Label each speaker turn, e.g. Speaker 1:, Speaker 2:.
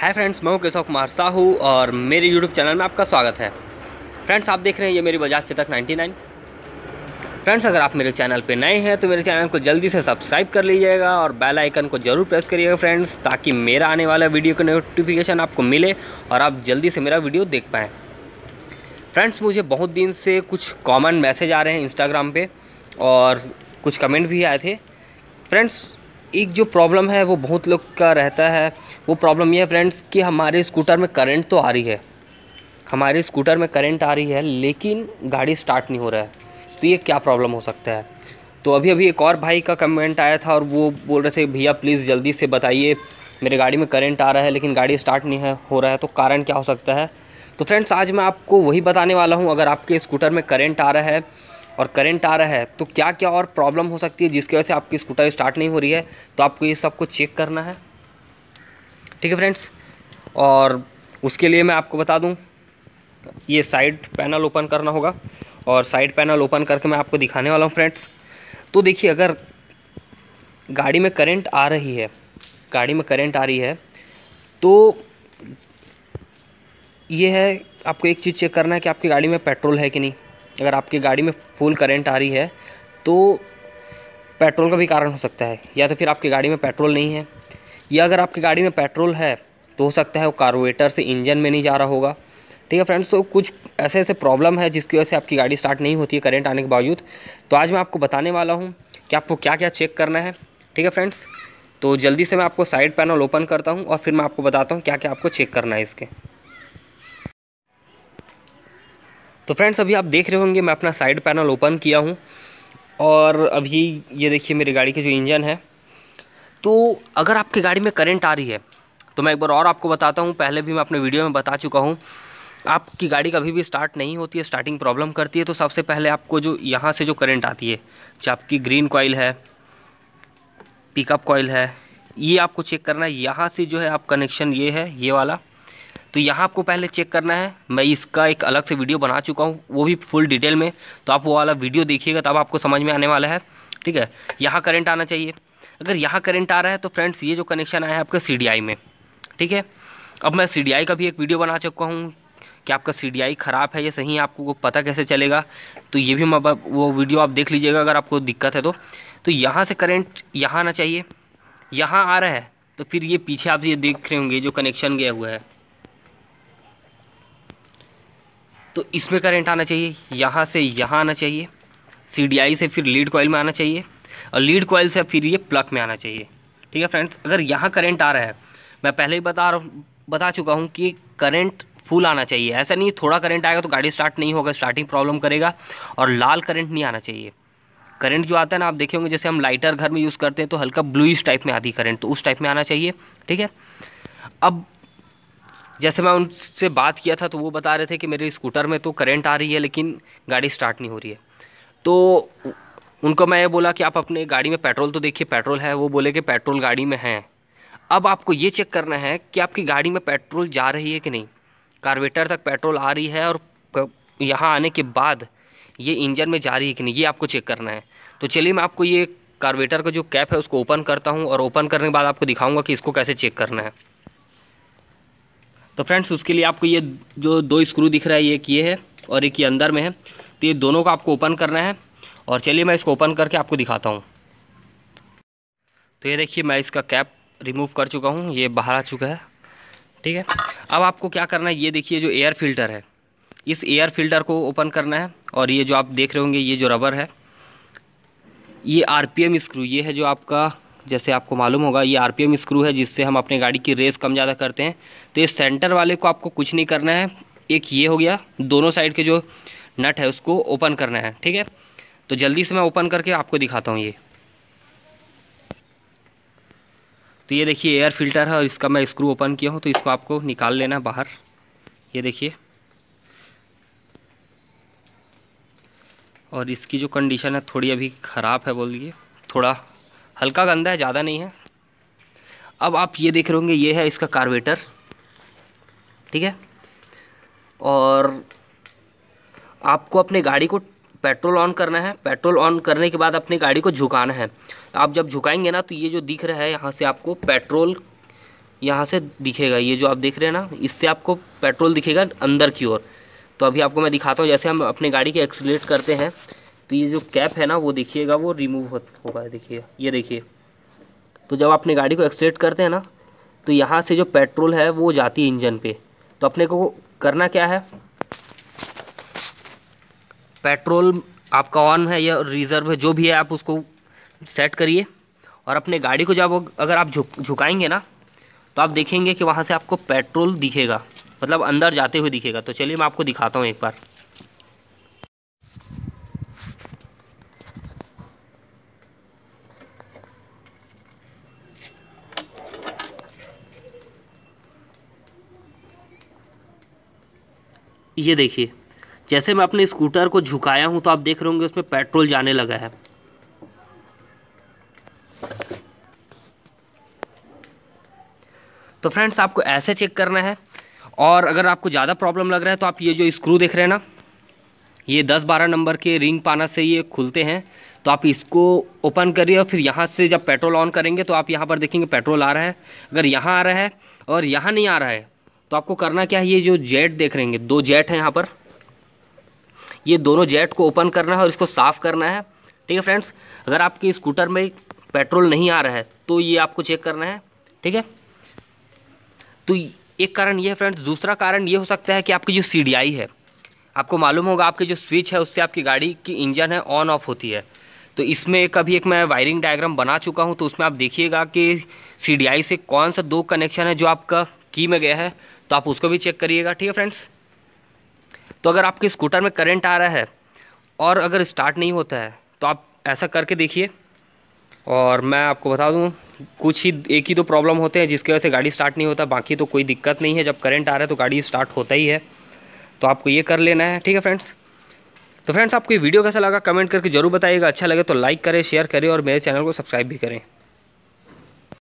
Speaker 1: hi friends मैं हूं केशव कुमार साहू और मेरे यूट्यूब चैनल में आपका स्वागत है फ्रेंड्स आप देख रहे हैं ये मेरी बजाज से तक 99 फ्रेंड्स अगर आप मेरे चैनल पे नए हैं तो मेरे चैनल को जल्दी से सब्सक्राइब कर लीजिएगा और बेल आइकन को ज़रूर प्रेस करिएगा फ्रेंड्स ताकि मेरा आने वाला वीडियो का नोटिफिकेशन आपको मिले और आप जल्दी से मेरा वीडियो देख पाएँ फ्रेंड्स मुझे बहुत दिन से कुछ कॉमन मैसेज आ रहे हैं इंस्टाग्राम पर और कुछ कमेंट भी आए थे फ्रेंड्स एक जो प्रॉब्लम है वो बहुत लोग का रहता है वो प्रॉब्लम ये है फ्रेंड्स कि हमारे स्कूटर में करंट तो आ रही है हमारे स्कूटर में करंट आ रही है लेकिन गाड़ी स्टार्ट नहीं हो रहा है तो ये क्या प्रॉब्लम हो सकता है तो अभी अभी एक और भाई का कमेंट आया था और वो बोल रहे थे भैया प्लीज़ जल्दी से बताइए मेरे गाड़ी में करंट आ रहा है लेकिन गाड़ी स्टार्ट नहीं है हो रहा है तो कारण क्या हो सकता है तो फ्रेंड्स आज मैं आपको वही बताने वाला हूँ अगर आपके स्कूटर में करंट आ रहा है और करंट आ रहा है तो क्या क्या और प्रॉब्लम हो सकती है जिसकी वजह से आपकी स्कूटर स्टार्ट नहीं हो रही है तो आपको ये सब कुछ चेक करना है ठीक है फ्रेंड्स और उसके लिए मैं आपको बता दूँ ये साइड पैनल ओपन करना होगा और साइड पैनल ओपन करके मैं आपको दिखाने वाला हूँ फ्रेंड्स तो देखिए अगर गाड़ी में करंट आ रही है गाड़ी में करंट आ रही है तो ये है आपको एक चीज़ चेक करना है कि आपकी गाड़ी में पेट्रोल है कि नहीं अगर आपकी गाड़ी में फुल करंट आ रही है तो पेट्रोल का भी कारण हो सकता है या तो फिर आपकी गाड़ी में पेट्रोल नहीं है या अगर आपकी गाड़ी में पेट्रोल है तो हो सकता है वो कार्बोरेटर से इंजन में नहीं जा रहा होगा ठीक है फ्रेंड्स तो कुछ ऐसे ऐसे प्रॉब्लम है जिसकी वजह से आपकी गाड़ी स्टार्ट नहीं होती है करेंट आने के बावजूद तो आज मैं आपको बताने वाला हूँ कि आपको क्या क्या चेक करना है ठीक है फ्रेंड्स तो जल्दी से मैं आपको साइड पैनल ओपन करता हूँ और फिर मैं आपको बताता हूँ क्या क्या आपको चेक करना है इसके तो फ्रेंड्स अभी आप देख रहे होंगे मैं अपना साइड पैनल ओपन किया हूँ और अभी ये देखिए मेरी गाड़ी की जो इंजन है तो अगर आपकी गाड़ी में करंट आ रही है तो मैं एक बार और आपको बताता हूँ पहले भी मैं अपने वीडियो में बता चुका हूँ आपकी गाड़ी कभी भी स्टार्ट नहीं होती है स्टार्टिंग प्रॉब्लम करती है तो सबसे पहले आपको जो यहाँ से जो करंट आती है चाहे आपकी ग्रीन कॉयल है पिकअप कॉयल है ये आपको चेक करना है यहाँ से जो है आप कनेक्शन ये है ये वाला तो यहाँ आपको पहले चेक करना है मैं इसका एक अलग से वीडियो बना चुका हूँ वो भी फुल डिटेल में तो आप वो वाला वीडियो देखिएगा तब आपको समझ में आने वाला है ठीक है यहाँ करंट आना चाहिए अगर यहाँ करंट आ रहा है तो फ्रेंड्स ये जो कनेक्शन आया है आपके सी में ठीक है अब मैं सी का भी एक वीडियो बना चुका हूँ कि आपका सी ख़राब है या सही है आपको पता कैसे चलेगा तो ये भी मैं वो वीडियो आप देख लीजिएगा अगर आपको दिक्कत है तो तो यहाँ से करंट यहाँ आना चाहिए यहाँ आ रहा है तो फिर ये पीछे आप ये देख रहे होंगे जो कनेक्शन गया हुआ है तो इसमें करंट आना चाहिए यहाँ से यहाँ आना चाहिए सी से फिर लीड कोयल में आना चाहिए और लीड कोयल से फिर ये प्लग में आना चाहिए ठीक है फ्रेंड्स अगर यहाँ करंट आ रहा है मैं पहले ही बता बता चुका हूँ कि करंट फुल आना चाहिए ऐसा नहीं थोड़ा करंट आएगा तो गाड़ी स्टार्ट नहीं होगा स्टार्टिंग प्रॉब्लम करेगा और लाल करंट नहीं आना चाहिए करंट जो आता है ना आप देखे होंगे जैसे हम लाइटर घर में यूज़ करते हैं तो हल्का ब्लूइश टाइप में आती करंट तो उस टाइप में आना चाहिए ठीक है अब जैसे मैं उनसे बात किया था तो वो बता रहे थे कि मेरे स्कूटर में तो करंट आ रही है लेकिन गाड़ी स्टार्ट नहीं हो रही है तो उनको मैं ये बोला कि आप अपने गाड़ी में पेट्रोल तो देखिए पेट्रोल है वो बोले कि पेट्रोल गाड़ी में है अब आपको ये चेक करना है कि आपकी गाड़ी में पेट्रोल जा रही है कि नहीं कार्बेटर तक पेट्रोल आ रही है और यहाँ आने के बाद ये इंजन में जा रही है कि नहीं ये आपको चेक करना है तो चलिए मैं आपको ये कार्बेटर का जो कैप है उसको ओपन करता हूँ और ओपन करने के बाद आपको दिखाऊँगा कि इसको कैसे चेक करना है तो फ्रेंड्स उसके लिए आपको ये जो दो स्क्रू दिख रहा है ये ये है और एक ये अंदर में है तो ये दोनों को आपको ओपन करना है और चलिए मैं इसको ओपन करके आपको दिखाता हूँ तो ये देखिए मैं इसका कैप रिमूव कर चुका हूँ ये बाहर आ चुका है ठीक है अब आपको क्या करना है ये देखिए जो एयर फिल्टर है इस एयर फिल्टर को ओपन करना है और ये जो आप देख रहे होंगे ये जो रबर है ये आर स्क्रू ये है जो आपका जैसे आपको मालूम होगा ये आर स्क्रू है जिससे हम अपने गाड़ी की रेस कम ज़्यादा करते हैं तो इस सेंटर वाले को आपको कुछ नहीं करना है एक ये हो गया दोनों साइड के जो नट है उसको ओपन करना है ठीक है तो जल्दी से मैं ओपन करके आपको दिखाता हूँ ये तो ये देखिए एयर फिल्टर है और इसका मैं स्क्रू ओपन किया हूँ तो इसको आपको निकाल लेना है बाहर ये देखिए और इसकी जो कंडीशन है थोड़ी अभी ख़राब है बोलिए थोड़ा हल्का गंदा है ज़्यादा नहीं है अब आप ये देख रहे होंगे ये है इसका कार्बेटर ठीक है और आपको अपने गाड़ी को पेट्रोल ऑन करना है पेट्रोल ऑन करने के बाद अपनी गाड़ी को झुकाना है आप जब झुकाएंगे ना तो ये जो दिख रहा है यहाँ से आपको पेट्रोल यहाँ से दिखेगा ये जो आप देख रहे हैं ना इससे आपको पेट्रोल दिखेगा अंदर की ओर तो अभी आपको मैं दिखाता हूँ जैसे हम अपनी गाड़ी के एक्सीट करते हैं तो ये जो कैप है ना वो देखिएगा वो रिमूव होगा देखिए ये देखिए तो जब अपनी गाड़ी को एक्सलेट करते हैं ना तो यहाँ से जो पेट्रोल है वो जाती है इंजन पे तो अपने को करना क्या है पेट्रोल आपका ऑन है या रिज़र्व है जो भी है आप उसको सेट करिए और अपने गाड़ी को जब अगर आप झुक झुकाएंगे ना तो आप देखेंगे कि वहाँ से आपको पेट्रोल दिखेगा मतलब अंदर जाते हुए दिखेगा तो चलिए मैं आपको दिखाता हूँ एक बार ये देखिए जैसे मैं अपने स्कूटर को झुकाया हूँ तो आप देख रहे होंगे उसमें पेट्रोल जाने लगा है तो फ्रेंड्स आपको ऐसे चेक करना है और अगर आपको ज़्यादा प्रॉब्लम लग रहा है तो आप ये जो स्क्रू देख रहे हैं ना ये दस बारह नंबर के रिंग पाना से ये खुलते हैं तो आप इसको ओपन करिए और फिर यहाँ से जब पेट्रोल ऑन करेंगे तो आप यहाँ पर देखेंगे पेट्रोल आ रहा है अगर यहाँ आ रहा है और यहाँ नहीं आ रहा है तो आपको करना क्या है ये जो जेट देख रहेंगे दो जेट हैं यहाँ पर ये दोनों जेट को ओपन करना है और इसको साफ़ करना है ठीक है फ्रेंड्स अगर आपके स्कूटर में पेट्रोल नहीं आ रहा है तो ये आपको चेक करना है ठीक है तो एक कारण ये है फ्रेंड्स दूसरा कारण ये हो सकता है कि आपकी जो सी है आपको मालूम होगा आपकी जो स्विच है उससे आपकी गाड़ी की इंजन है ऑन ऑफ होती है तो इसमें कभी एक मैं वायरिंग डायग्राम बना चुका हूँ तो उसमें आप देखिएगा कि सी से कौन सा दो कनेक्शन है जो आपका की में गया है तो आप उसको भी चेक करिएगा ठीक है फ्रेंड्स तो अगर आपके स्कूटर में करंट आ रहा है और अगर स्टार्ट नहीं होता है तो आप ऐसा करके देखिए और मैं आपको बता दूं कुछ ही एक ही दो प्रॉब्लम होते हैं जिसकी वजह से गाड़ी स्टार्ट नहीं होता बाकी तो कोई दिक्कत नहीं है जब करंट आ रहा है तो गाड़ी स्टार्ट होता ही है तो आपको ये कर लेना है ठीक है फ्रेंड्स तो फ्रेंड्स आपको ये वीडियो कैसा लगा कमेंट करके जरूर बताइएगा अच्छा लगे तो लाइक करें शेयर करें और मेरे चैनल को सब्सक्राइब भी करें